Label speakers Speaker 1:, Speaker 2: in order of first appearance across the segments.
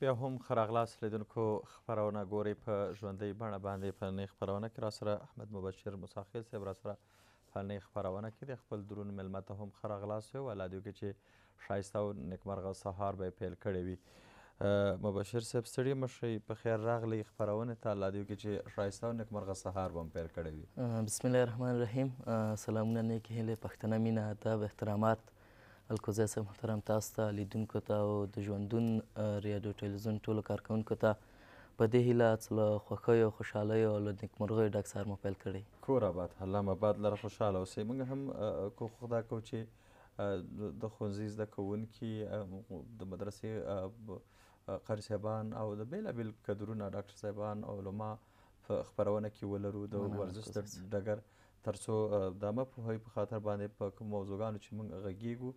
Speaker 1: بیا هم ښه راغلاست لیدونکو خپرونه ګورئ په ژوندۍ بڼه باندې په نۍ خپرونه کې راسره احمد مبشر مساخیل صاحب راسره په نۍ خپرونه کې د خپل درون میلمه ته هم ښه راغلاست ویو ولادیو کې چې ښایسته او نیکمرغه سهار به یې پیل کړی وي مبشر صاحب ستړي مه شئ په خیر راغلی خپرونې ته لادیو کې چې ښایسته او نیکمرغه سهار به هم پیل کړی
Speaker 2: وي بسم الله الرحمن الرحیم سلامونه نیکې هیلې پښتنه مینه ادب احترامات الکوزیا صاحب محترم تاسو ته لیدونکو ته او د ژوندون ریډیو ټلویزیون ټولو کارکوونکو ته په دې هیله چې له خوښیو خوشحالیو او له نیکمرغیو ډک سهار مو پیل کړی
Speaker 1: کور آباد الله مو آباد لره خوشحاله اوسئ موږ هم کوښښ دا کوو چې د ښوونځي زده کوونکي د مدرسې قري صاحبان او د بېلابېل کدرونه ډاکټر صاحبان علما په خپرونه کې ولرو د ورزش د ډګر ترڅو د عامه پوهاوي په خاطر باندې په کوم موضوعګانو چې موږ غږیږو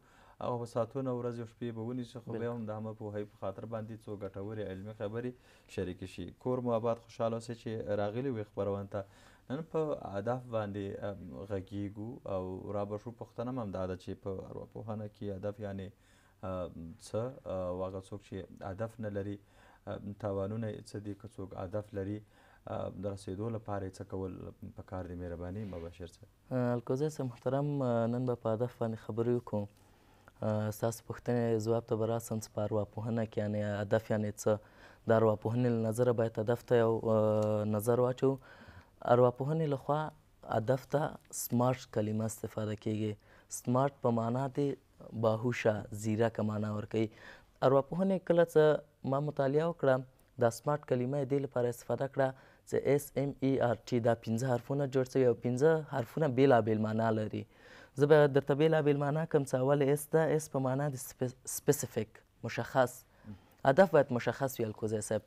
Speaker 1: او په ساتونه ورځ او شپې به ونیسي خو بیا هم د همه پوهۍ په خاطر باندې څو ګټورې علمي خبرې شریکې شي کور مو آباد خوشحاله اوسئ چې راغلي وي خپرونې ته نن په اهداف باندې غږیږو او را به شو پوښتنه هم دا ده چې په ارواپوهنه کې هدف یعنې څه او هغه څوک چې هدف نه لري تاوانونه یې څه دي که څوک هدف لري د رسیدو لپاره څه کول پکار دی مهرباني مباشر څه
Speaker 2: الکوزه محترم نن به په هدف باندې خبرې وکړو ستاسو پوښتنې ځواب ته به راسم څه په ارواپوهنه کې یعنې هدف یعنې څه د ارواپوهنې له نظره باید هدف ته یو نظر واچوو ارواپوهنې لخوا هدف ته سمارټ کلمه استفاده کیږي سمارټ په معنا دی باهوشه زیرکه معنا ورکوي ارواپوهنې کله څه ما مطالعه وکړه دا سمارټ کلمه یې دې لپاره استفاده کړه چې اس ام ای آر ټي دا پنځه حرفونه جوړ شوي او پنځه حرفونه بېلابېل معنا لري زه به درته بېلابېل معنا کړم چې اول اس ده اس په معنا د سپیسیفیک مشخص هدف باید مشخص وي الکوزی صاحب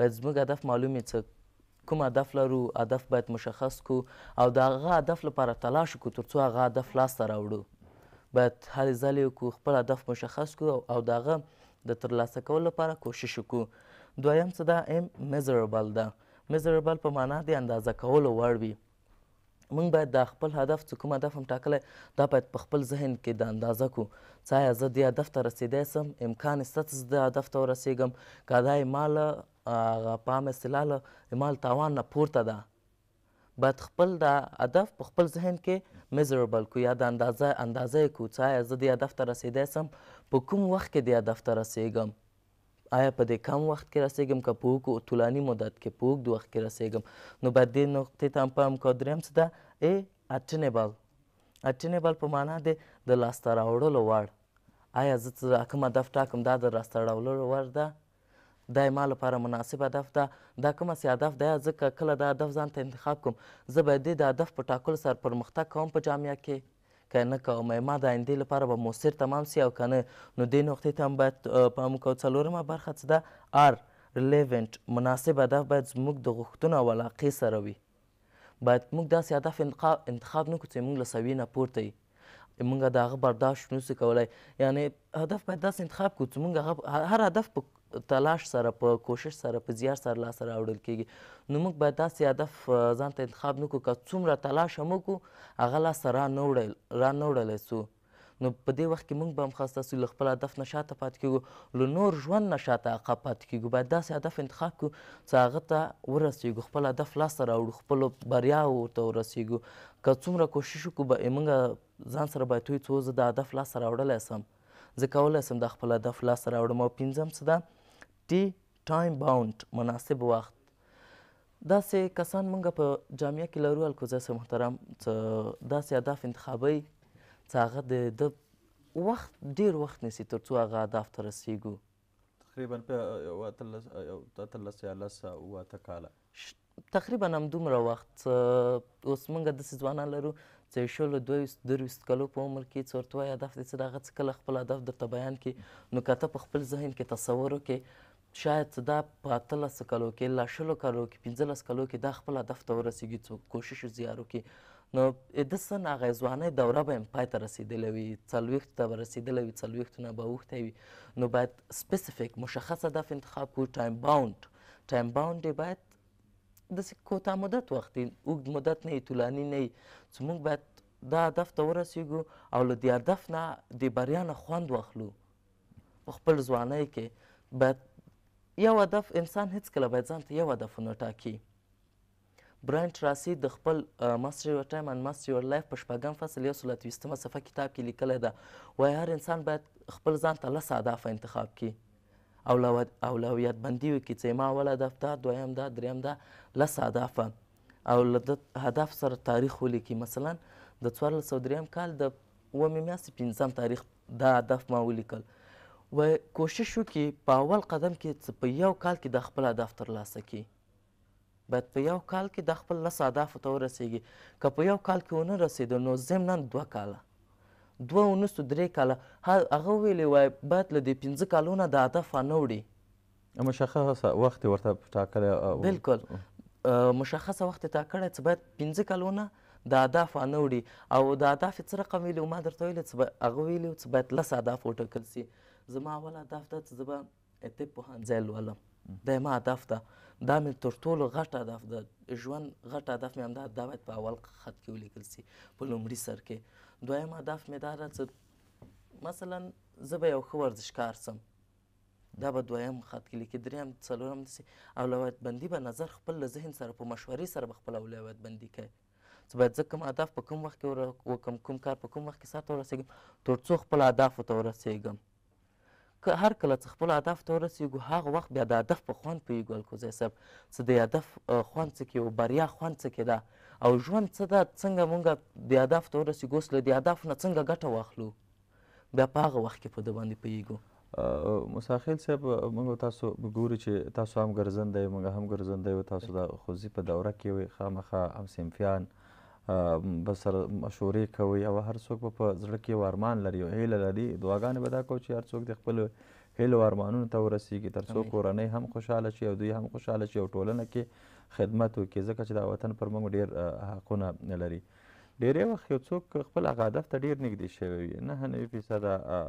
Speaker 2: باید زموږ هدف معلوم وي چې کوم هدف لرو هدف باید مشخص کو او د هغه هدف لپاره تلاش کو تر څو هغه هدف لاسته راوړو باید هلې ځلې وکړو خپل هدف مشخص کو او د هغه د ترلاسه کولو لپاره کوشش وکړو دویم څه ده ایم میزربل ده میزربل په معنا د اندازه کولو وړ وي موږ باید د خپل هدف چې کوم هدف هم ټاکلی دا باید په خپل ذهن کې د اندازه کو چې آیا زه دې هدف ته رسېدی سم امکان شته چې زه دې هدف ته ورسېږم که دا یې ما له هغه په عامه اصطلاح له ما له تاوان نه پورته ده باید خپل دا هدف په خپل ذهن کې میزربل کو یا د اندازه اندازه کو چې آیا زه دې هدف ته رسېدی سم په کوم وخت کې دې هدف ته رسېږم آیا په دې کم وخت کې رسیږم که په اوږد طولاني مدت کې په اوږد وخت کې رسیږم نو باید دې نقطې ته هم پام کو درېیم څه ده ای اټینبل اټینبل په معنا دی د لاسته راوړلو وړ آیا زه څه کوم هدف ټاکم دا د لاسته راوړلو وړ ده دا یې ما لپاره مناسب هدف ده دا کومه سي هدف دی زه کله دا هدف ځان ته انتخاب کوم زه باید د هدف په ټاکلو سره پرمختګ کوم په جامعه کې که نه که معما د آیندې لپاره به مؤثر تمام سي او که نه نو دې نقطې ته هم باید پام وکړو څلورمه برخه څه ده آر ریلیونټ مناسب هدف باید زموږ د غوښتنو او علاقې سره وي باید موږ داسې هدف انتخاب نه کړو چې موږ له سویې نه پورته وي موږ د هغه برداشت نشو کولی یعنې هدف باید داسې انتخاب کړو چې موږ هر هدف په تلاش سره په کوشش سره په زیار سره لاسته راوړل کیږي نو موږ باید داسې هدف ځان ته انتخاب نه کړو که څومره تلاش هم وکړو هغه لاسته را نه وړل را نه وړلی سو نو په دې وخت کې موږ به هم خاص تاسو له خپل هدف نه شاته پاتې کیږو له نور ژوند نه شاته عقب پاتې کیږو باید داسې هدف انتخاب کړو چې هغه ته ورسیږو خپل هدف لاسته راوړو خپلو بریاو ورته ورسیږو که څومره کوشش وکړو به موږ ځان سره باید وایو څو زه د هدف لاسته راوړلی سم زه کولی سم دا خپل هدف لاسته راوړم او پنځم څه ده ډي ټایم باوند مناسب وخت داسې کسان مونږ په جامعه کې لرو الکوزه سه محترم چې داسې اهداف انتخابوي چې هغه د ده وخت ډیر وخت نیسي تر څو هغه اهداف ته رسیږو
Speaker 1: تقریبا په اتلس یالس اته کاله
Speaker 2: تقریبا همدومره وخت اوس مونږ داسې ځوانان لرو چې شلو دویست درویست کلو په عمر کې څه ورته وایي هدف دی چې د هغه څه کله خپل هدف درته بیان کړي نو که ته په خپل ذهن کې تصور وکړې شاید دا په اتلسو کالو کې لا شلو کالو کې پنځلس کالو کې دا خپل هدف ته ورسېږي څوک کوشش زیار وکړي نو د سن هغه ځوانۍ دوره به هم پای ته رسېدلې وي څلوېښتو ته به رسېدلې وي څلوېښتو نه به اوښتی وي نو باید سپیسیفیک مشخص هدف انتخاب کړو ټایم باونډ ټایم باونډ یې باید داسې کوتا مدت وخت دی اوږد مدت نه وي طولاني نه وي چې موږ باید دا هدف ته ورسېږو او له دې هدف نه د بریا نه خوند واخلو په خپل ځوانۍ کې باید یو هدف انسان هیڅکله باید ځان ته یو هدف ونه ټاکي برانټ راسي د خپل ماستر یور ټایم اند ماستر یور لایف په شپږم فصل یو سل اتویستمه صفحه کتاب کې لیکلی ده وایي هر انسان باید خپل ځان ته لس اهداف انتخاب کړي اولویت بندي وکړي چې ما اول هدف دا دویم دا دریم دا لس اهدافه او له ده هدف سره تاریخ ولیکي مثلا د څوارلس سوه دریم کال د اومې میاشتې پنځم تاریخ دا هدف ما ولیکل و کوشش وکړي په اول قدم کې چې په یو کال کې د خپل هدف ترلاسه کړي باید په یو کال کې د خپل لس اهدافو ته ورسیږي که په یو کال کې ونه رسېده نو ضمناً دوه کاله دوه ونستو درې کاله هغه ویلې وای باید له دې پنځه کالونه د هدف نه وړي
Speaker 1: مشخصه وخت ورته ټاکلی بلکل مشخصه
Speaker 2: وخت ټاکلی چې باید پنځه کالونه د اهداف نه وړي او د اهداف یې څه رقم ویلي ما درته ویلې هغه ویلي چې باید لس اهداف وټاکل سي زما اول هدف دا چې زه به طب پوهنځی لولم دا ما هدف ده دا مې تر ټولو غټ هدف ده ژوند غټ هدف مې همدا دا باید په اول خط کې ولیکل سي په لومړي سر کې دویم هدف مې دا ده چې مثلا زه به یو ښه ورزشکار سم دا به دویم خط کې لیکي دریم څلورم داسې اولویت بندي به نظر خپل له ذهن سره په مشورې سره به خپل اولویت بندي کوي چې باید زه کوم اهداف په کوم وخت کې وکم کوم کار په کوم وخت کې سرته ورسېږم تر څو خپل اهدافو ته ورسېږم که هر کله چې خپل هدف ته ورسېږو هغه وخت بیا د هدف په خوند پوهېږو الکوزی صاحب چې د هدف خوند څه کې او بریا خوند څه کې ده او ژوند څه ده څنګه مونږ د هدف ته ورسېږو اوس له د هدف نه څنګه
Speaker 1: ګټه واخلو بیا په هغه وخت کې په ده باندې پوهېږو مساخیل صاحب موږ تاسو ګورو چې تاسو هم ګرځنده موږ هم ګرځنده یو تاسو د خوځي په دوره کې وي خامخا هم سیمفیان به سره مشورې کوئ او هر څوک به په زړه کې یو ارمان لري او هیله لري دعاګانې به دا کوو چې هر څوک د خپلو هیلو ارمانونو ته ورسیږي تر څو کورنۍ هم خوشحاله شي او دوی هم خوشحاله شي او ټولنه کې خدمت وکړي ځکه چې دا وطن پر موږ ډېر حقونه لري ډېری وخت یو څوک خپل هغه هدف ته ډېر نږدې شوی وي نهه نوي فیصده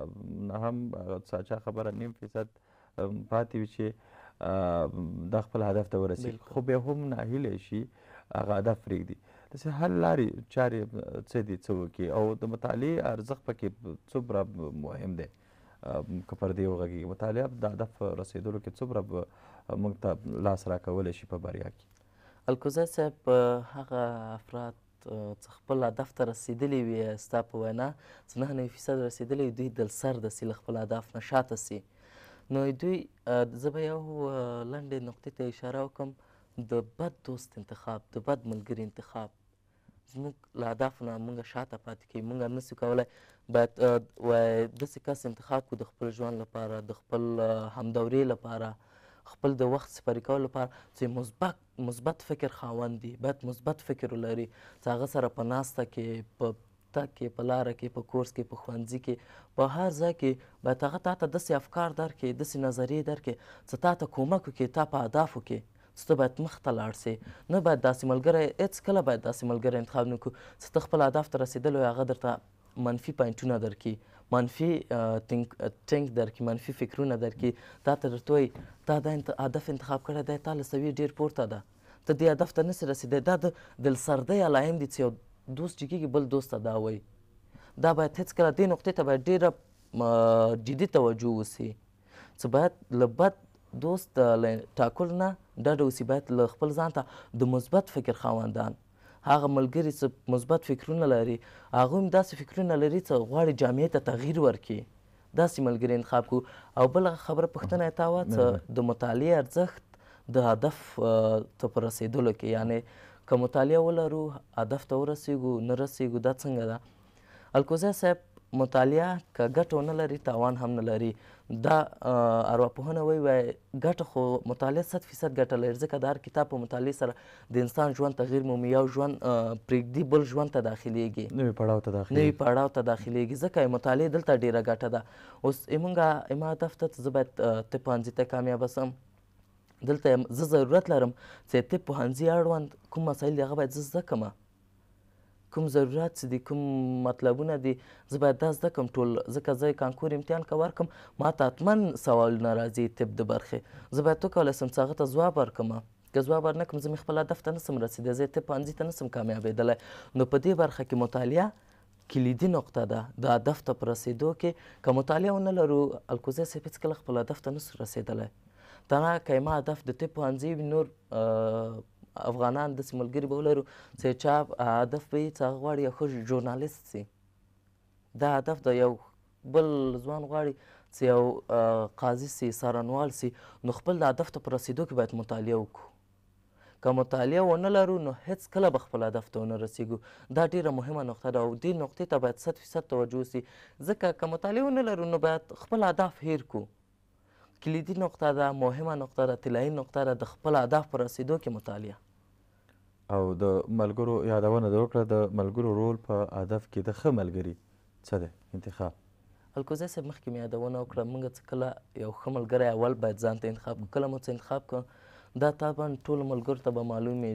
Speaker 1: نه هم ساچا خبره نیم فیصد پاتې وي چې دا خپل هدف ته ورسیږي خو بیا هم ناهیلی شي هغه هدف پرېږدي داسې حل لارې چارې څه دي څه وکړي او د مطالعې ارزښت پکې څومره مهم دی که پر دې وغږېږي مطالعه د هدف رسېدلو کې څومره موږ ته لاس راکولی شي په بریا کې الکوزه
Speaker 2: صاحب هغه افراد خپل هدف ته رسېدلی وي ستا په وینا څه نهه نوي فیصد رسېدلی دوی دلسر ده سي له خپل هدف نه شاته سي نو دوی زه به یو لنډې نقطې ته اشاره وکړم د بد دوست انتخاب د بد ملګري انتخاب زموږ له اهدافو نه موږ شاته پاتې کوي موږ نسو کولی باید وایي داسې کس انتخاب کړو د خپل ژوند لپاره د خپل همدورې لپاره خپل د وخت سپری کولو لپاره چې مثبت مثبت فکر خاوند دی باید مثبت فکر ولري چې هغه سره په ناسته کې په تګ کې په لاره کې په کورس کې په ښوونځي کې په هر ځای کې باید هغه تا ته داسې افکار درکړي داسې نظریې درکړي چې تا ته کومک وکړي تا په اهدافو کې ستاسو باید مخ ته لاړ سي نه باید داسې ملګری هیڅ کله باید داسې ملګری انتخاب نکړو چې ته خپل هدف ته رسېدلو هغه درته منفي پوینټونه درکړي منفي ټینک درکې منفي فکرونه درکې تا ته درته وایي تا دا هدف انتخاب کړی دی تا له سوي ډېر پورته ده ته دې هدف ته نسې رسېدی دا د دلسردۍ علایم دي چې یو دوست چې کېږي بل دوست ته دا وایي دا باید هېڅکله دې نقطې ته باید ډېره جدي توجه وسي چې باید له بد دوست له ټاکل نه دا اوسي باید له خپل ځان ته د مثبت فکر خاوندان هغه ملګري چې مثبت فکرونه لري هغه هم داسې فکرونه لري چې غواړي جامعې ته تغییر ورکړي داسې ملګري انتخاب کړو او بله خبره پوښتنه یې تا وه چې د مطالعې ارزښت د هدف ته په رسېدلو کې یعنې که مطالعه ولرو هدف ته ورسېږو نه رسېږو دا څنګه ده الکوزی صاحب مطالعه که ګټه ونه لري تاوان هم نه لري دا ارواپوهنه وایي وایي ګټه خو مطالعه صد فیصد ګټه لري ځکه د هر کتاب په مطالعې سره د انسان ژوند تغیر مومي یو ژوند پرېږدي بل ژوند ته داخلیږي
Speaker 1: نوي پړاو ته داخلیږي نوي
Speaker 2: پړاو ته داخلیږي ځکه مطالعې دلته ډیره ګټه ده اوس زمونږ ما هدف ته زه باید طب پوهنځي ته کامیابه سم دلته زه ضرورت لرم چې طب پوهنځي اړوند کوم مسایل د هغه باید زه زده کړم کوم ضرورت څه دي کوم مطلبونه دي زه باید دا زده کړم ټول ځکه زه کانکور امتحان که ورکړم ماته حتمن سوالونه راځي طب د برخې زه باید وکولی سم چې هغه ته ځواب ورکړم که ځواب ورنه کړم زه مې خپل هدف ته نسم رسېدی زه طب پوهنځي ته نسم کامیابېدلی نو په دې برخه کې مطالعه کلیدي نقطه ده د هدف ته په رسېدو کې که مطالعه ونه لرو الکوزی صاحب هېڅکله خپل هدف ته نسو رسېدلی تنها که ما هدف د طب پوهنځي نور افغانان داسې ملګري به ولرو چې چا هدف به یې څه غواړي یو ښه ژورنالیست سي دا هدف د یو بل ځوان غواړي چې یو قاضي سي سارنوال سي نو خپل د هدف ته په رسېدو کې باید مطالعه وکړو که مطالعه ونه لرو نو هیڅکله به خپل هدف ته ونه رسېږو دا ډیره مهمه نقطه ده او دې نقطې ته باید صد فیصد توجه سي ځکه که مطالعه ونه لرو نو باید خپل اهداف هیر کړو کلیدي نقطه ده مهمه نقطه ده طلایي نقطه ده د خپل اهداف په رسېدو کې مطالعه
Speaker 1: او د ملګرو یادونه د وکړه د ملګرو رول په هدف کې د ښه ملګري څه دی انتخاب
Speaker 2: الکوزی صاحب مخکې مې یادونه وکړه موږ څه کله یو ښه ملګری اول باید ځان ته انتخاب کله مو څه انتخاب کړ دا طبعا ټول ملګرو ته به معلومې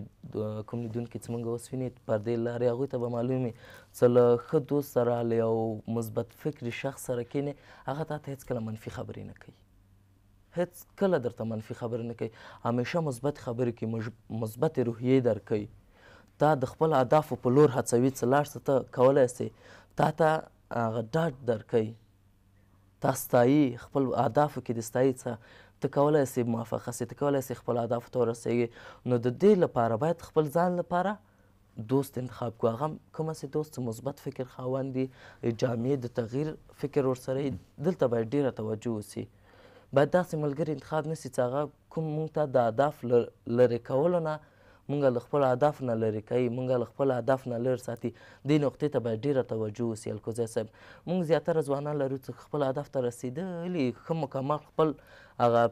Speaker 2: کوم لیدونکي چې موږ اوس ویني پر دې لارې هغوی ته به معلومې چې له ښه دوست سره له یو مثبت فکري شخص سره کینې هغه تا ته هېڅکله منفي خبرې نه کوي هیڅ کله درته منفي خبرې نه کوي همیشه مثبت خبرې کوي مثبت روحیې درکوي تا د خپل اهدافو په لور هڅوي څه لاړ څه ته کولی سې تا ته هغه ډاډ درکوي تا ستایي خپل اهدافو کې د ستایي څه ته کولی سې موافقه سې ته کولی سې خپل اهدافو ته ورسېږې نو د دې لپاره باید خپل ځان لپاره دوست انتخاب کو هغه کومه سي دوست مثبت فکر خاوند دي جامعې د تغییر فکر ورسره دلته باید ډیره توجه وسی باید داسې ملګري انتخاب نه سي چې هغه کوم موږ ته د اهداف لرې کولو نه موږ له خپل اهداف نه لرې کوي موږ له خپل اهداف نه لرې ساتي دې نقطې ته باید ډېره توجه وسي الکوزی صاحب موږ زیاتره ځوانان لرو چې خپل هدف ته رسېدلي ښه مکمل خپل هغه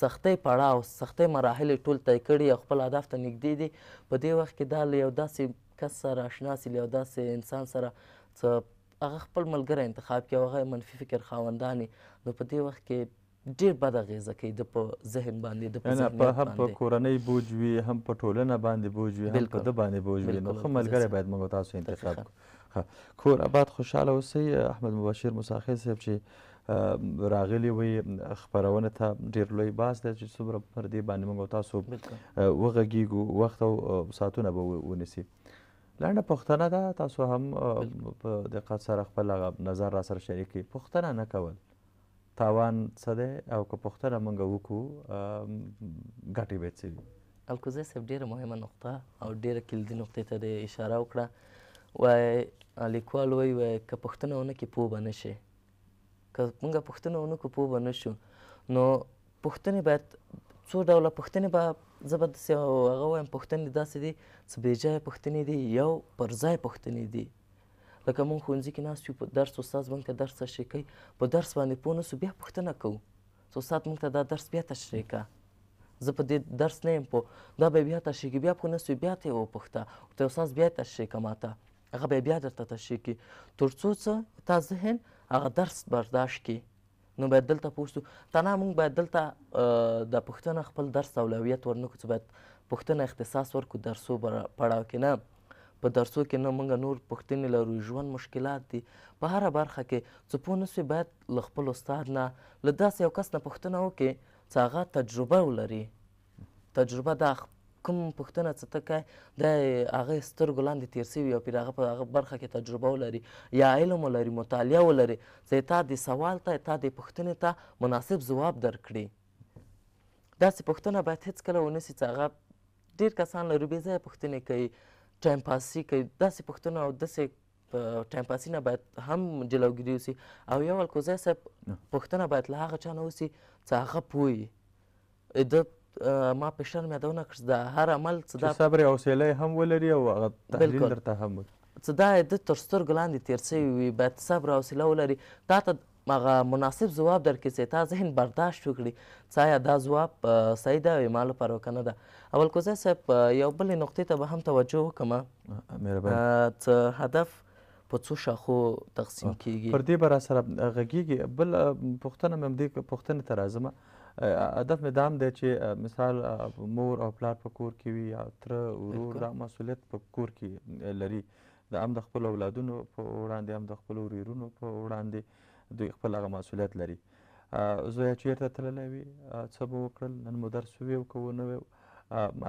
Speaker 2: سختۍ پړاو سختۍ مراحل ټول طی کړي او خپل هدف ته نږدې دي په دې وخت کې دا له یو داسې کس سره اشنا سي له یو داسې انسان سره څه هغه خپل ملګری انتخاب کړي او هغه منفي فکر خاوندان نو په دې وخت کې ډیر بد اغیزه کوي د په ذهن باندې د په ذهنیت باندې هم په
Speaker 1: کورنۍ بوج وي هم په ټولنه باندې بوج وي هم په د باندې بوج وي نو ښه ملګری باید موږ تاسو انتخاب کړو کور آباد خوشحاله اوسئ احمد مبشر مساخی صاحب چې راغلی وي خپرونه ته ډیر لوی باز دی چې څومره پر دې باندې موږ تاسو وغږیږو وخت او ساعتونه به ونیسي لنډه پوښتنه ده تاسو هم په دقت سره خپل نظر را سره شریکي پوښتنه نه کول تاوان څه دی او که پوښتنه موږ وکړو ګټې به څه وي
Speaker 2: الکوزی صاحب ډیره مهمه نقطه او ډیره کلیدي نقطې ته د اشاره وکړه وایي لیکوال وایي وایي که پوښتنه ونه کړي پوه به نه شي که موږ پوښتنه ونه کړو پوه به نه شو نو پوښتنې باید څو ډوله پوښتنې به زه به داسې هغه وایم پوښتنې داسې دي څه بېځایه پوښتنې دي یو پر ځای پوښتنې دي لکه مونږ ښوونځي کې ناست یو په درس استاد موږ ته درس تشریح کوي په درس باندې پوه نه سو بیا پوښتنه کوو چې استاد موږ ته دا درس بیا تشریح کړه زه په دې درس نه یم پوه دا به بیا تشریح کړي بیا پوه نه سوې بیا ته یې وپوښته ورته استاد بیا تشریح کړه ماته هغه به بیا درته تشریح کړي تر څو څه تا ذهن هغه درس برداشت کړي نو باید دلته پوښتو تنها موږ باید دلته د پښتنه خپل درس اولویت ورنکړو چې باید پښتنه اختصاص ورکړو درسو پړاو کې نه په درسو کې نه موږ نور پوښتنې لرو ژوند مشکلات دي په هره برخه کې څه پوه نسوې باید له خپل استاد نه له داسې یو کس نه پوښتنه وکړې چې هغه تجربه ولري تجربه دا کوم پوښتنه چې ته کوې دا هغه سترګو لاندې تېر سوي او پرې هغه په هغه برخه کې تجربه ولري یا علم ولري مطالعه ولري چې تا دې سوال ته تا دې پوښتنې ته مناسب ځواب درکړي داسې پوښتنه باید هېڅکله ونیسي چې هغه ډېر کسان لرو بې ځایه پوښتنې کوي ټایم پاسي کوي داسې پوښتنه او داسې ټایم پاسي نه باید هم جلوګیري وسي او یو الکوزی صاحب پوښتنه باید له هغه چا نه وسي چې هغه پوهي د ما په شرم یادونه کړه د هر عمل څه دا صبر
Speaker 1: او حوصله هم ولري او هغه تحلیل درته هم وکړي
Speaker 2: څه دا د تر سترګو لاندې تیر سوی وي باید صبر او حوصله ولري تا ته هغه مناسب ځواب درکړي چې تا ذهن برداشت وکړي څایا دا ځواب صحیح ده او ما لپاره که نه ده اول کوزی صاحب یو بلې نقطې ته به هم توجه وکړم څه هدف په څو شاخو تقسیم کیږي پر دې
Speaker 1: به راسره غږیږي بل پوښتنه مې همدې پوښتنې ته راځمه هدف مې دا هم دی چې مثال مور او پلار په کور کې وي یا تره ورور دا مسؤلیت په کور کې لري د هم د خپل اولادونو په وړاندې هم د خپل ورېرونو په وړاندې دوی خپل هغه مسؤلیت لري زویه چیرته تللی وي څه به وکړل نن مو درس وویو که ونه ویو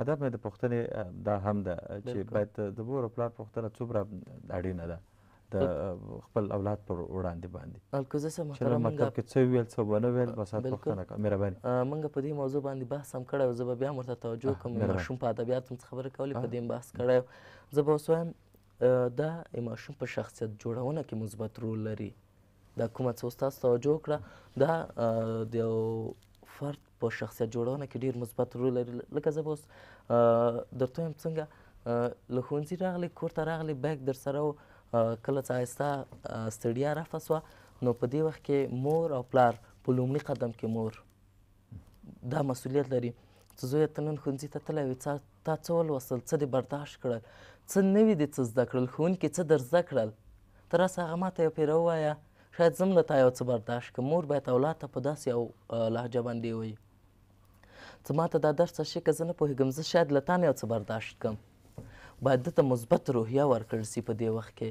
Speaker 1: ادب مې د پوښتنې دا هم ده چې باید د مور او پلار پوښتنه څومره اړینه ده د خپل اولاد پر وړاندې باندې الکوزه سم محترم مطلب کې څه ویل څه ونه ویل بس هغه پوښتنه کوه مهرباني
Speaker 2: مونږ په دې موضوع باندې بحث هم کړی زه به بیا هم ورته توجه کوم ماشوم په ادبیاتو څه خبره کولې په دې بحث کړی زه به اوس وایم دا د ماشوم په شخصیت جوړونه کې مثبت رول لري دا کومه څه ستاسو توجه کړه دا د یو فرد په شخصیت جوړونه کې ډیر مثبت رول لري لکه زه به اوس درته وایم څنګه له ښوونځي راغلی کور ته راغلی بیګ در سره و کله څه آهسته ستړیا رفه سوه نو په دې وخت کې مور او پلار په لومړي قدم کې مور دا مسؤلیت لري چې زویه ته نن ښوونځي ته تللی وې څه تا څه ولوستل څه دې برداشت کړل څه نوي دې څه زده کړل ښوونکي څه در زده کړل ته راسه هغه ماته یو پیره ووایه شاید زه هم له تا یو څه برداشت کړم مور باید اولاد ته په داسې یو لهجه باندې ووایي ته ماته دا درس شي که زه نه پوهېږم زه شاید له تا نه یو څه برداشت کړم باید ده ته مثبت روحیه ورکړل سي په دې وخت کې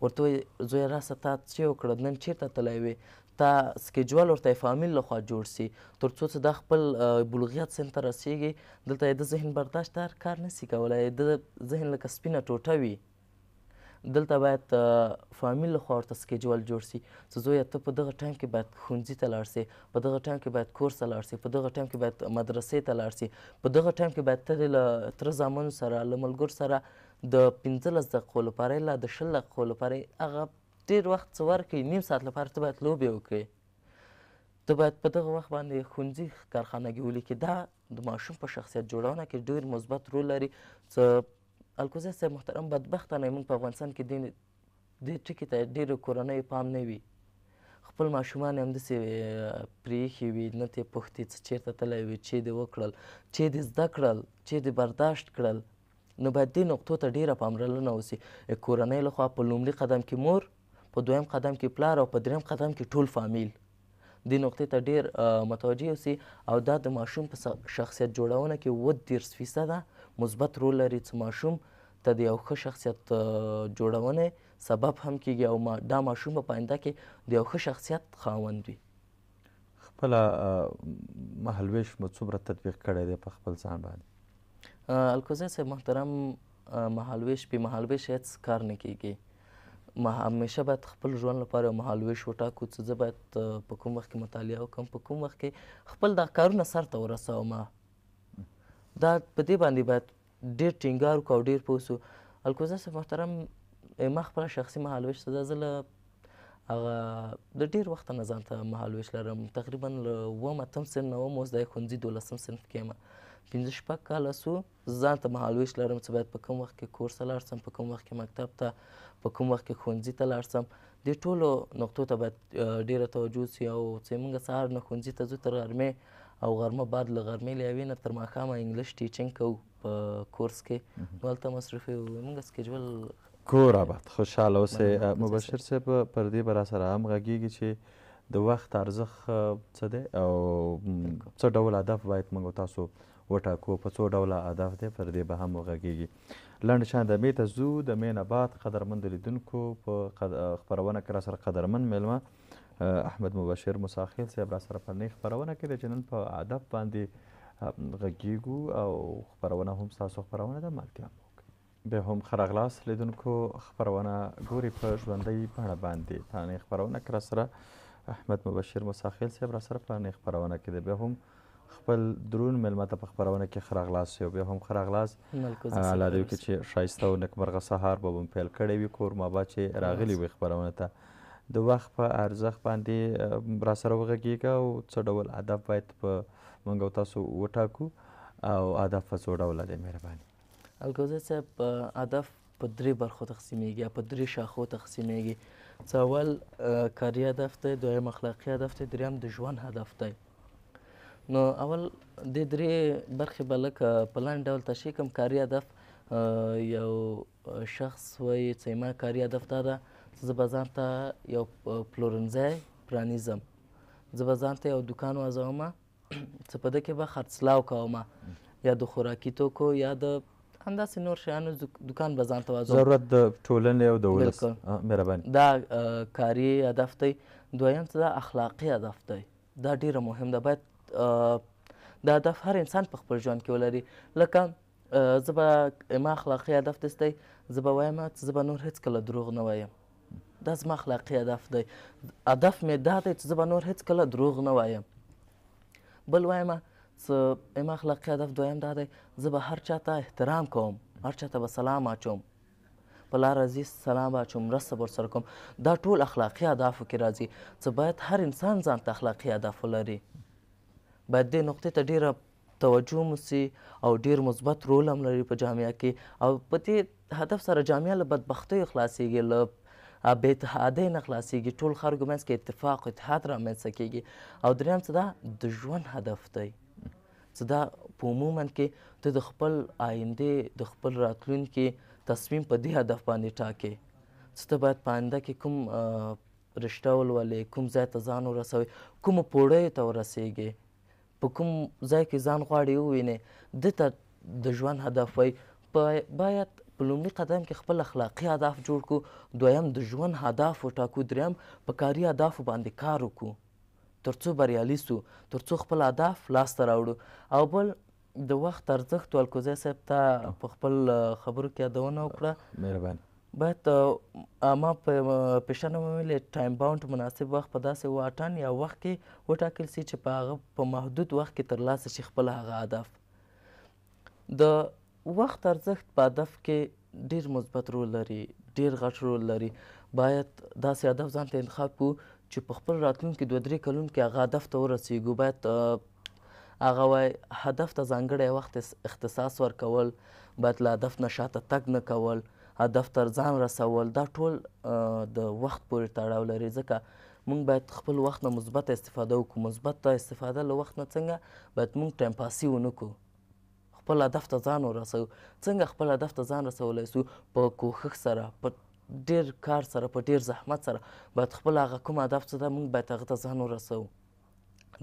Speaker 2: ورته وایي زویه راسه تا څه وکړه نن چیرته تللی وې تا سکیجول ورته فامیل لخوا جوړ سي تر څو چې دا خپل بلوغیت سن ته رسیږي دلته د ذهن برداشت هر کار نسی کولی د ذهن لکه سپینه ټوټه وي دلته باید فامیل لخوا ورته سکیجول جوړ سي چې زویه ته په دغه ټایم کې باید ښوونځي ته لاړ سې په دغه ټایم کې باید کورس ته لاړ سې په دغه ټایم کې باید مدرسې ته لاړ سې په دغه ټایم کې باید ته له تره زامنو سره له ملګرو سره د 15 دقیقو لپاره لا د 20 دقیقو لپاره هغه ډیر وخت ورکړي نیم ساعت لپاره ته باید لوبې وکړې ته باید په دغه وخت باندې ښوونځي کارخانه کې ولیکې دا د ماشوم په شخصیت جوړونه کې ډیر مثبت رول لري څه الکوزی صاحب محترم بدبختانه موږ په افغانستان کې دې ټکي ته ډېرو کورنیو پام نه وي خپل ماشومان همداسې پرېښي وي نه ترې پوښتې څه چېرته تللی وي چې دې وکړل چې دې زده کړل چې دې برداشت کړل نو باید دې نقطو ته ډیره پاملرنه وسي کورنۍ لخوا په لومړي قدم کې مور په دویم قدم کې پلار او په دریم قدم کې ټول فامیل دې نقطې ته ډیر متوجه اوسي او دا د ماشوم په شخصیت جوړونه کې اووه دېرش فیصده مثبت رول لري چې ماشوم ته د یو ښه شخصیت جوړونې سبب هم کیږي او ما دا ماشوم په آینده کې د یو ښه شخصیت خاوند وي
Speaker 1: خپله مهلویش مو څومره تطبیق کړی دی په خپل ځان باندې
Speaker 2: الکوزی صاحب محترم مهالویش بې مهالویش هېڅ کار نه کېږي همیشه باید خپل ژوند لپاره مهالویش وټاکو چې زه باید په کوم وخت کې مطالعه وکړم په کوم وخت کې خپل دا کارونه سرته ورسوم دا په دې باندې باید ډېر ټینګار وکړو او ډېر پوه سو الکوزی صاحب محترم ما خپله شخصي مهالویش څه ده زه له هغه د ډېر وخته نه ځان ته مهالویش لرم تقریبا له اووم اتم صنف نه وم اوس د ښوونځي دولسم صنف کې یم پنځه شپږ کاله سو ځان ته مهالویش لرم چې باید په کوم وخت کې کورس ته لاړ سم په کوم وخت کې مکتب ته په کوم وخت کې ښوونځي ته لاړ سم دې ټولو نقطو ته باید ډېره توجه سي او چې موږ سهار نه ښوونځي ته ځو تر غرمې او غرمه بعد له غرمې له یوې نه تر ماښامه انګلیش ټیچینګ کوو په کورس کې نو هلته مصرف یو موږ سکیجول
Speaker 1: کور آباد خوشحاله اوسئ مبشر صاحب پر دې به راسره همغږېږي چې د وخت ارزښت څه دی او څه ډول هدف باید موږ تاسو وټاکو په څو ډوله هدف دی پر دې به هم وغږیږي لنډ شاندمې ته ځو د مې نه بعد قدرمند لیدونکو په خپرونه کې راسره قدرمن میلمه احمد مبشر مساخیل صاحب راسره پر نې خپرونه کې د چې نن په هدف باندې غږیږو او خبرونه هم ستاسو خبرونه ده ملتیا به هم خرغلاس لیدونکو خبرونه ګوري په ژوندۍ بڼه باندې پرانې خبرونه کې سره احمد مبشر مساخیل صاحب را سره پرانې خبرونه کې ده به هم خپل درون ملمه ته په خبرونه کې خراغلاس یو بیا هم خراغلاس لاله کې چې شایسته او نکمرغه سهار به هم پیل کړی وي کور ما با چې راغلی وي خبرونه ته د وخت په ارزښت باندې را سره وغږیږه او څه ډول ادب باید په موږ تاسو وټاکو او ادب په څو ډوله دی مهرباني
Speaker 2: الکوزه صاحب ادب په درې برخو تقسیمیږي په درې شاخو تقسیمیږي څه اول کاري هدف دی دویم اخلاقي هدف دی دریم د ژوند هدف دی نو اول د درې برخې به لکه په لاندې ډول تشریح کړم کاري هدف یو شخص وایي چې ما کاري هدف دا ده زه به ځان ته یو پلورنځی پرانیزم زه به ځان ته یو دوکان وازوم چې په ده کې به خرڅلاو کوم یا د خوراکي توکو یا د همداسې نور شیانو دوکان به ځان ته وازوم ضرورت
Speaker 1: د ټولنې او د ولس مهرباني
Speaker 2: دا کاري هدف دی دویم څه دا اخلاقي هدف دی دا ډیره مهم ده باید د هدف هر انسان په خپل ژوند کې ولري لکه زه به ما اخلاقي هدف دستی زه به وایم چې زه به نور هیڅکله دروغ نه وایم دا زما اخلاقي هدف دی هدف مې دا دی چې زه به نور هیڅکله دروغ نه وایم بل وایم چې ما اخلاقي هدف دویم دا دی زه به هر چا ته احترام کوم هر چا ته به سلام اچوم په لاره ځي سلام اچوم مرسته ورسره کوم دا ټول اخلاقي اهدافو کې راځي چې باید هر انسان ځان ته اخلاقي اهداف ولري باید دې نقطې ته ډیره توجه موسي او ډیر مثبت رول هم لري په جامعه کې او په دې هدف سره جامعه له بدبختیو خلاصیږي له بې اتحادۍ نه خلاصیږي ټول خلکو منځ کې اتفاق اتحاد رامنځته کیږي او دریم څه ده د ژوند هدف دی څه دا په عموما کې ته د خپل آیندې د خپل راتلونکي تصمیم په دې هدف باندې ټاکې څه ته باید په آینده کې کوم رشته ولولې کوم ځای ته ځان ورسوي کومو پوړیو ته ورسیږي په کوم ځای کې ځان غواړي ووینې ده ته د ژوند هدف وایي باید په لومړي قدم کې خپل اخلاقي اهداف جوړ کړو دویم د ژوند هدف وټاکو دریم په کاري اهدافو باندې کار وکړو تر څو بریالي سو تر څو خپل اهداف لاسته راوړو او بل د وخت ارزښت والکوزی صاحب ته په خپل خبرو کې یادونه وکړه مهرباني باید ما پیشنه مو ویلې ټایم باوند مناسب وخت په داسې واټن یا وخت کې وټاکل سي چې په هغه په محدود وخت کې ترلاسه شي خپل هغه هدف د وخت ارزښت په هدف کې ډیر مثبت رول لري ډیر غټ رول لري باید داسې هدف ځان ته انتخاب کړو چې په خپل راتلونکي دوه درې کلونو کې هغه هدف ته ورسیږو باید هغه وای هدف ته ځانګړی وخت اختصاص ورکول باید له هدف نه شاته تګ نه کول هدف تر ځان رسول دا ټول د وخت پورې تړاو لري ځکه مونږ باید خپل وخت نه مثبته استفاده وکړو مثبته استفاده له وخت نه څنګه باید مونږ ټایم پاسي ونکړو خپل هدف ته ځان ورسوو څنګه خپل هدف ته ځان رسولی سو په کوښښ سره په ډیر کار سره په ډیر زحمت سره باید خپل هغه کوم هدف څه ده مونږ باید هغه ته ځان ورسوو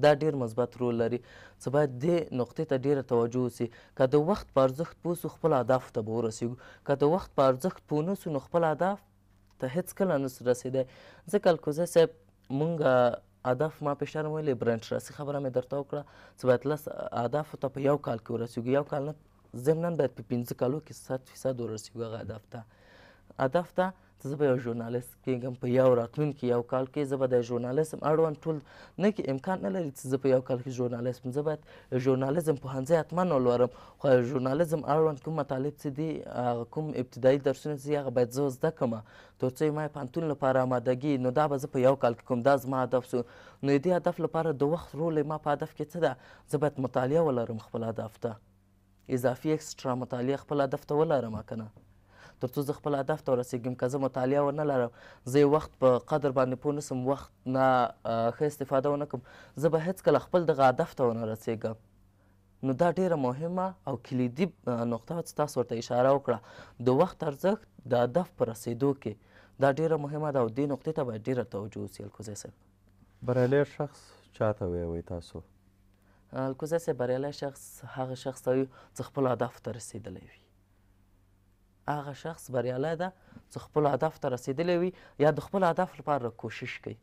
Speaker 2: دا ډیر مثبت رول لري چې باید دې نقطې ته ډیره توجه وسي که د وخت په ارزښت پوه سو خپل اهدافو ته به ورسیږو که د وخت په ارزښت پوه نه سو نو خپل اهداف ته هیڅکله نه سو رسېدی ځکه الکوزی صاحب مونږ اهداف ما په شرم ویلې برنډ راسي خبره مې درته وکړه چې باید لس اهدافو ته په یو کال کې ورسیږو یو کال نه ضمناً باید په پنځه کالو کې سات فیصد ورسیږو هغه هدف ته هدف ته زه به یو ژورنالیست کېږم په یو راتلونکي یو کال کې زه به د ژورنالیزم اړوند ټول نه کې امکان نه لري چې زه په یو کال کې ژورنالیست زه باید ژورنالیزم پوهنځی حتما ولولم خو ژورنالیزم اړوند کوم مطالب چې دي کوم ابتدایي درسونه چې هغه باید زه زده کړم تر څو ما پوهنتون لپاره آمادګي نو دا به زه په یو کال کې کوم دا زما هدف سو نو دې هدف لپاره د وخت رول ما په هدف کې څه ده زه باید مطالعه ولرم خپل هدف ته اضافي اکسترا مطالعه خپل هدف ته ولرم که نه تر څو زه خپل هدف ته ورسېږم که زه مطالعه ونه لرم زه یې وخت په قدر باندې پوه نه سم وخت نه ښه استفاده ونه کړم زه به هېڅکله خپل دغه هدف ته ونه رسېږم نو دا ډیره مهمه او کلیدي نقطه چې تاسو ورته اشاره وکړه د وخت ارزښت د هدف په رسېدو کې دا ډیره مهمه ده او دې نقطې ته باید ډیره
Speaker 1: توجه وسي الکوزی صاحب بریالی شخص چا ته ویوئ تاسو
Speaker 2: الکوزی صاحب بریالی شخص هغه شخص ته وي چې خپل هدف ته رسېدلی وي هغه شخص بریالی ده چې خپل هدف ته رسېدلی وي یا د خپل هدف لپاره کوشش کوي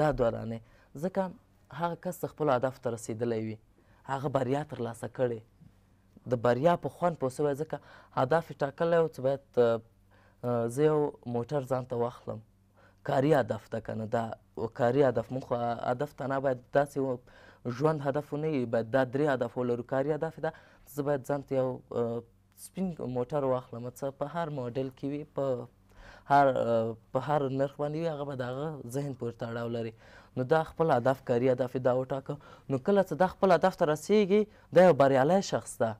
Speaker 2: دا دورانې ځکه هغه کس چې خپل هدف ته رسېدلی وي هغه بریا ترلاسه کړې د بریا په خوند پوه سوی ځکه هدف یې ټاکلی و چې باید زه یو موټر ځان ته واخلم کاري هدف ده که نه دا کاري هدف مونږ خو هدف ته نه باید داسې ژوند هدف ونه وي باید دا درې هدف ولرو کاري هدف یې ده زه باید ځان ته یو سپین موټر واخلم څه په هر ماډل کې وي په هر په هر نرخ باندې وي هغه به د هغه ذهن پورې تړاو لري نو دا خپل هدف کاري هدف یې دا وټاکه نو کله چې دا خپل هدف ته رسېږي دا یو بریالی شخص ده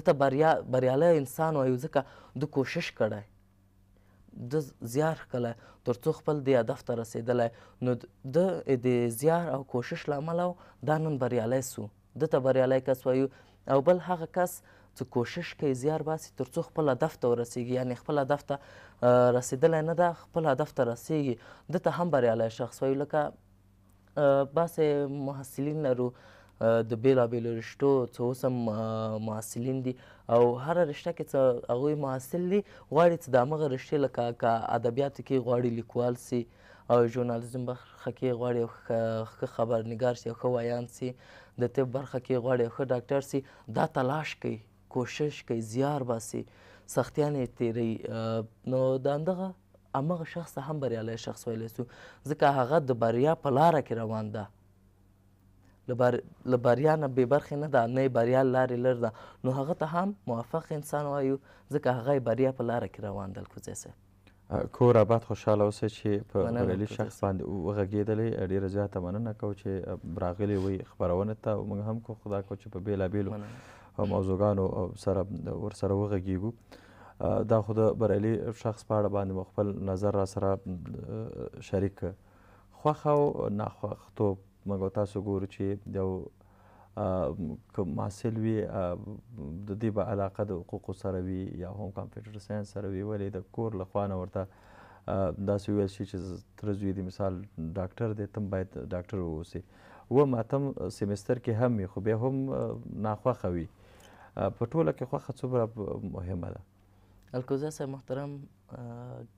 Speaker 2: دته بریا بریالی انسان وایو ځکه د کوشش کړی د زیار کله ترڅو خپل د هدف ته رسیدلی نو د د زیار او کوشش له امله دا نن بریالی سو دته بریالی کس وایو او بل هغه کس څه کوشش کوي زیار باسي تر څو خپل هدف ته ورسیږي یعنی خپل هدف ته رسېدلی نه ده خپل هدف ته رسیږي ده ته هم بریالی شخص وایو لکه باسې محصلین لرو د بېلابېلو رشتو څه اوس هم محصلین دي او هره رشته کې څه هغوی محصل دي غواړي چې د همغه رشتې لکه که ادبیاتو کې غواړي لیکوال سي او ژورنالیزم برخه کې غواړي ښه خبرنګار سي او ښه ویان سي د طب برخه کې غواړي ښه ډاکټر سي دا تلاش کوي کوشش کوي زیار باسي سختیانې تیری نو د همدغه همغه شخص هم بریالی شخص ویلی سو ځکه هغه د بریا په لاره کې روان ده له بریا نه بې برخې نه ده نه بریا لارې لر ده نو هغه ته هم موفق انسان وایو ځکه هغه بریا په لاره کې روان ده الکوزی
Speaker 1: صاحب کور آباد خوشحاله اوسئ چې په بریالي شخص باندې وغږېدلی ډېره زیاته مننه کوو چې راغلي وی خپرونې ته موږ هم کو خدا کو چې په بېلابېلو موضوعګانو سره ورسره وغږیږو دا خو د بریالي شخص په اړه باندې خپل نظر را سره شریک خوښ او ناخوښتوب موږ تاسو ګورو چې یو که محصل وي د دې به علاقه د حقوقو سره وي یا هم کمپیوټر ساینس سره وي ولې د کور له خوا نه ورته داسې وویل شي چې تره زوی دې مثال ډاکټر دی تم باید ډاکټر واوسې و ماتم سیمستر کې هم وي خو بیا هم ناخوښه وي په ټوله کې خوښه څومره مهمه ده
Speaker 2: الکوزا صاحب محترم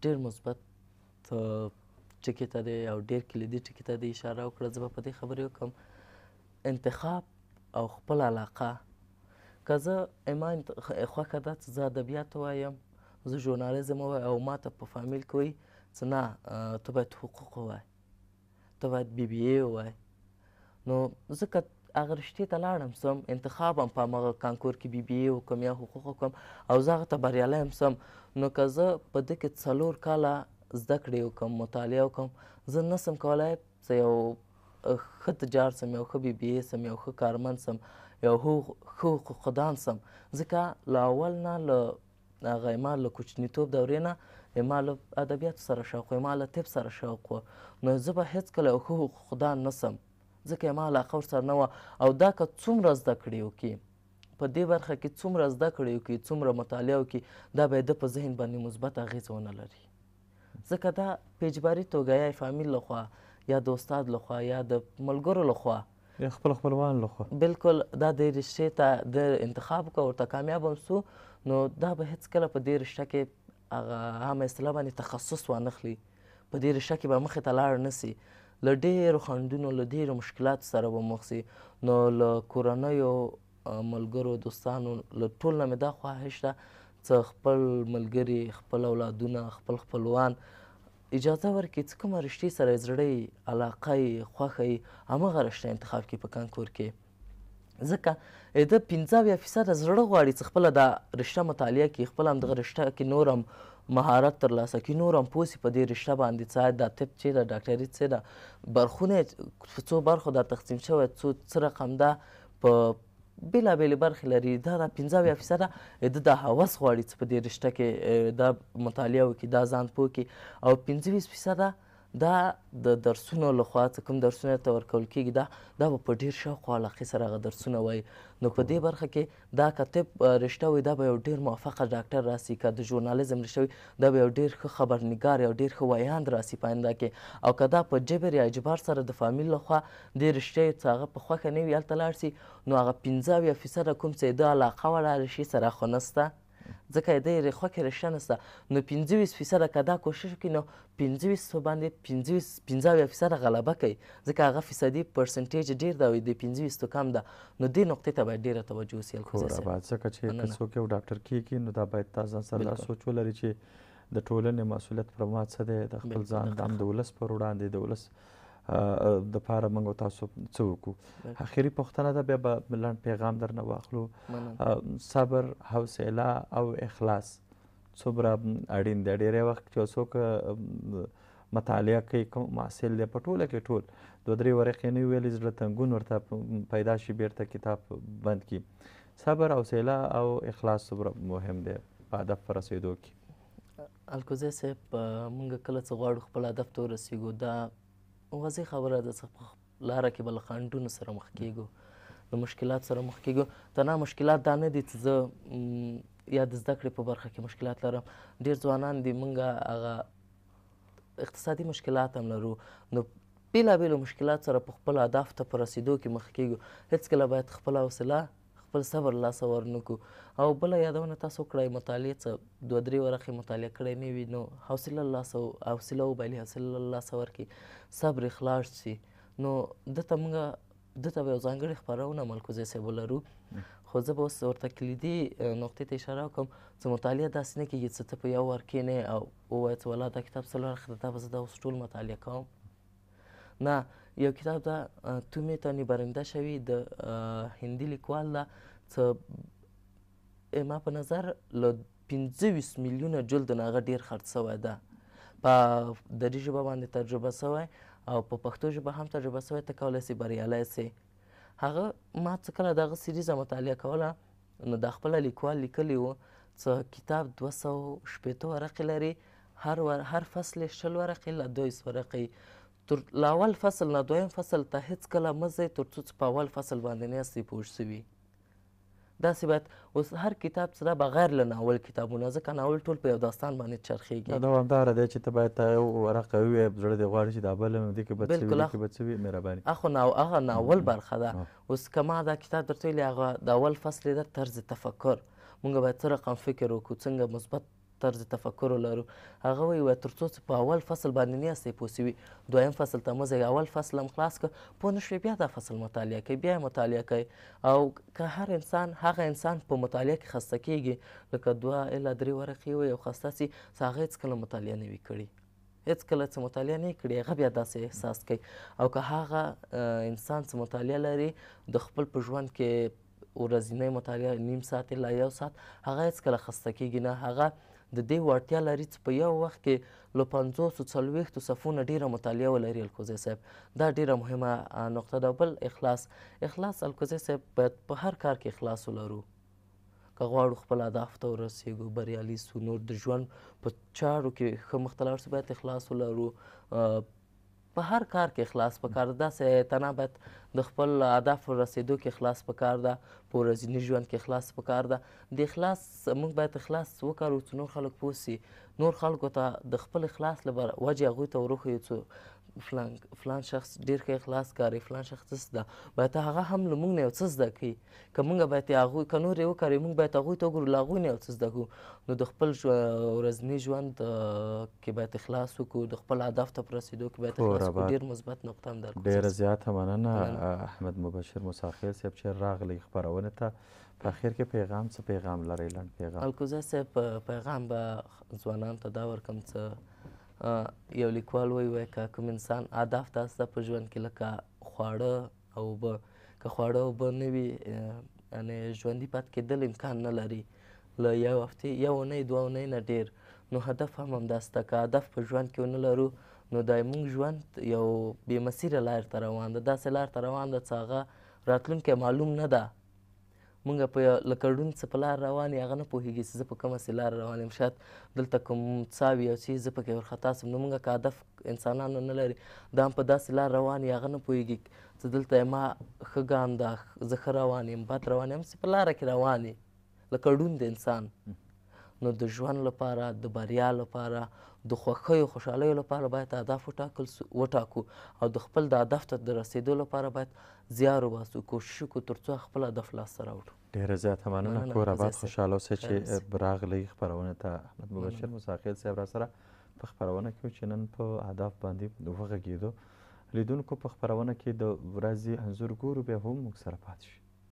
Speaker 2: ډېر مثبت ټکي ته دی او ډېر کلیدي ټکي ته دی اشاره وکړه زه به په دې خبرې وکړم انتخاب او خپل علاقه که زه اما خوښه ده چې زه ادبیات ووایم زه ژورنالیزم ووایم او ما ته په فامیل کې وایي چې نه ته باید حقوق ووایې ته باید بی بی اے ووایې نو ځکه هغه رشتې ته لاړم سم انتخاب هم په همغه کانکور کې بي بي اي وکړم یا حقوق وکړم او زه هغه ته بریالی هم سم نو که زه په ده کې څلور کاله زده کړې وکړم مطالعه وکړم زه نسم کولی زه یو ښه تجار سم یو ښه بي بي اي سم یو ښه کارمند سم یو ښه حقوقدان سم ځکه له اول نه له هغه ما له کوچنیتوب دورې نه ما له ادبیاتو سره شوق ما له طب سره شوق نو زه به هېڅکله یو ښه حقوقدان نه سم ځکه یما علاقه ورسره نه وه او دا که څومره زده کړې وکړي په دې برخه کې څومره زده کړې وکړي څومره مطالعه وکړي دا به د په ذهن باندې مثبت اغیز ونه لري ځکه دا په اجباري توګه یا فامیل لخوا یا د استاد لخوا یا د ملګرو لخوا
Speaker 1: یا خپل خپلوان لخوا
Speaker 2: بالکل دا د رشتې ته د انتخاب کو ورته کامیاب هم سو نو دا به هیڅکله په دې رشته کې هغه هم اصطلاح باندې تخصص وانخلي په دې رشته کې به مخې ته لاړ نه سي له ډیرو خنډونو له ډیرو مشکلاتو سره به مخ سي نو له کورنیو ملګرو دوستانو له ټول نه مې دا خواهش ده چې خپل ملګري خپل اولادونه خپل خپلوان اجازه ورکړي چې کومه رشتې سره زړه یې علاقه یې خوښه یې هماغه رشته انتخاب کړي په کانکور کې ځکه د پنځه اویا فیصده زړه غواړي چې خپله دا رشته مطالعه کړي خپله همدغه رشته کې نور هم مهارت ترلاسه کړي نور هم پوه سي په دې رشته باندې څه دا طب چې د ډاکټري څه ده برخونه په څو برخو دا تقسیم شوی څو څه رقم ده په بېلابېلې برخې لري دا دا پنځه اویا فیصده د دا هوس غواړي چې په دې رشته کې دا مطالعه وکړي دا ځان پوه کړي او پنځه ویشت فیصده دا د درسونو لخوا چې کوم درسونه ته ورکول کېږي دا دا به په ډېر شوق او علاقې سره هغه درسونه وایي نو په دې برخه کې دا که طب رشته وي دا به یو ډېر موفقه ډاکټر راسي که د ژورنالیزم رشته وي دا به یو ډېر ښه خبرنګار یو ډېر ښه ویاند راسي په آینده کې او که دا په جبر یا اجبار سره د فامیل لخوا دې رشتې چې هغه په خوښه نه وي هلته لاړ سي نو هغه پنځه اویا فیصده کوم څه د علاقه ولا رشي سره خو نسته ځکه یې ډېرې خوښې رشته نسته نو پنځه ویشت فیصده که دا کوشش وکړي نو پنځه ویشت باندې پنځه ویشت پنځه اویا فیصده غلبه کوي ځکه هغه فیصدي پرسنټیج ډېر دی او د پنځه ویشتو کم ده نو دې نقطې ته باید ډېره توجه وسي ځکه چې که
Speaker 1: څوک یو ډاکټر کېږي نو دا باید تا ځان سره دا سوچ ولري چې د ټولنې مسؤلیت پر ما څه دی د خپل ځان د هم د ولس پر وړاندې د ولس د پاره موږ تاسو څه وکړو اخیری پوښتنه ده بیا به لنډ پیغام درنه واخلو صبر حوصله او اخلاص څومره اړین دی ډېری وخت چې څوک مطالعه کوي کوم محصل دی په ټوله کې ټول دوه درې ورقې نه ویلې زړه تنګون ورته پیدا شي بیرته کتاب بند کی صبر حوصله او اخلاص څومره مهم دی په هدف په رسېدو کې
Speaker 2: الکوزی صاحب موږ کله څه غواړو خپل هدف ته ورسېږو دا واضح خبره ده څه لاره کې بل خنډونو سره مخ کیږو د مشکلات سره مخ کیږو تنها مشکلات دا نه دي چې زه یا د زده کړې په برخه کې مشکلات لرم ډیر ځوانان دي مونږ هغه اقتصادي مشکلات هم لرو نو بیلابیلو مشکلات سره په خپل اهداف ته په رسیدو کې مخ کیږو هیڅکله باید خپله حوصله خپل صبر لاسه ورنکو او بله یادونه تاسو کړئ مطالعې څه دوه درې ورقې مطالعه کړی مې وي نو حوصله لاسه حوصله وبایلي حوصله لاسه ورکړي صبر اخلاص شي نو دته موږ دته به یو ځانګړې خپرونه ملکوزی صاحب لرو خو زه به اوس ورته کلیدي نقطې ته اشاره وکړم چې مطالعه داسې نه کېږي چې ته په یو وار کښېنې او ووایې چې والله دا کتاب څلور ورخې ده دا به زه دا اوس ټول مطالعه کوم نه یو کتاب دا تومې تانی برنده شوی د هندي لیکوال ده څه ما په نظر له پنځه ویشت میلیونه جلد نه هغه ډېر خرڅ سوی ده په دري ژبه باندې ترجبه سوی او په پښتو ژبه هم ترجبه سوی ته کولی سې بریالی سې هغه ما څه کله د هغه سریزه مطالعه کوله نو دا خپله لیکوال لیکلی و څه کتاب دوه سوه شپېته ورقې لري هر ور هر فصل یې شل ورقې له دوی ورقې تر لاول فصل نه دویم فصل ته هیڅ کله مه ځئ تر څو په اول فصل باندې نه یاستئ پوه سوي داسې باید اوس هر کتاب سره بغیر له ناول کتابونه ځکه ناول ټول په یو داستان باندې چرخېږي دا
Speaker 1: دوامداره دی چې ته باید ته یو ورقه ووایې زړه دې غواړي چې دا بل دې کې بد شوي کې بد شوي مهرباني
Speaker 2: اخو نا هغه ناول برخه ده اوس که ما دا کتاب درته ویلې هغه د اول فصل یې در طرز تفکر موږ باید څه رقم فکر وکړو څنګه مثبت طرز تفکر لرو هغه وی تر څو چې په اول فصل باندې نه یاستئ پوه سوي دویم فصل ته مه اول فصل هم خلاص که پوه نه بیا دا فصل مطالعه کوي بیا مطالعه کوي او که هر انسان هغه انسان په مطالعه کې خسته کیږي لکه دوه الا درې ورقې وي او خسته سي څه هغه هېڅکله مطالعه نه وي کړې هیڅ کله چې مطالعه نه کړي هغه بیا داسې احساس کوي او که هغه انسان چې مطالعه لري د خپل په ژوند کې ورځنۍ مطالعه نیم ساعت لا یو ساعت هغه هیڅ کله خسته کیږي نه هغه د دې وړتیا لري چې په یو وخت کې له پنځوسو څلوېښتو صفونه ډېره مطالعه ولري الکوزی صاحب دا ډېره مهمه نقطه ده بل اخلاص اخلاص الکوزی صاحب باید په هر کار کې اخلاص ولرو که غواړو خپل اهداف ته ورسیږو بریالي سو نور د ژوند په چارو کې ښه مخته لاړ سو باید اخلاص ولرو په هر کار کې اخلاص پکار ده داسې تنه باید د خپل اهدافو رسېدو کې اخلاص پکار ده په ورځني ژوند کې اخلاص پکار ده د اخلاص موږ باید اخلاص وکړو چې نور خلک پوه نور خلکو ته د خپل اخلاص لپاره وجه هغوی ته وروښیو فلان فلان شخص ډیر ښه اخلاص کاری فلان شخص څه ده باید هغه هم له موږ نه یو څه زده کړي که موږ باید هغوی که نور یې وکړي موږ باید هغوی ته وګورو له هغوی نه یو څه زده کړو نو د خپل ورځني ژوند کې باید اخلاص وکړو د خپل هدف ته په رسېدو کې باید اخلاص وکړو ډېر مثبت نقطه هم درکړو ډېره
Speaker 1: زیاته مننه احمد مبشر مساخر صاحب چې راغلی خپرونې ته په اخر کې پیغام څه پیغام لرئ لنډ پیغام
Speaker 2: الکوزه صاحب پیغام به ځوانانو ته دا ورکړم څه یو لیکوال وایي وایي که کوم انسان هدف تاسو ته په ژوند کې لکه خواړه او اوبه که خواړه اوبه نه وي یعنې ژوندي پاتې کېدل امکان نه لري له یو هفتې یو اونۍ دوه اونۍ نه ډېر نو هدف هم همداسې ده که هدف په ژوند کې ونه لرو نو دا زموږ ژوند یو بې مسیره لار ته روان ده داسې لار ته روان ده چې هغه راتلونکی معلوم نه ده مونږ په لکه ړوند څه په لار روان یې هغه نه پوهېږي چې زه په کومه سې لار روان یم شاید دلته کوم څاوي او چې زه پکې ورخطا سم نو مونږ که هدف انسانانو نه لري دا هم په داسې لار روان یې هغه نه پوهېږي چې دلته ما ښه ګام ده زه ښه روان یم بد روان یم چې په لاره کې روان یې لکه ړوند انسان نو د ژوند لپاره د بریا لپاره د خوښیو خوشحالیو لپاره باید اهداف وټاکل وټاکو او د خپل د هدف ته د رسېدو لپاره باید زیار وباسو کوشش وکړو تر څو خپل هدف
Speaker 1: لاسته راوړو ډیره زیاته مننه کور آباد خوشحاله اوسئ چې راغلی خپرونه ته احمد مبشر مساخیل صاحب را سره په خپرونه کې چې نن په اهداف باندې وغږېدو لیدونکو په خپرونه کې د ورځې انځور ګورو بیا هم موږ سره پاتې شئ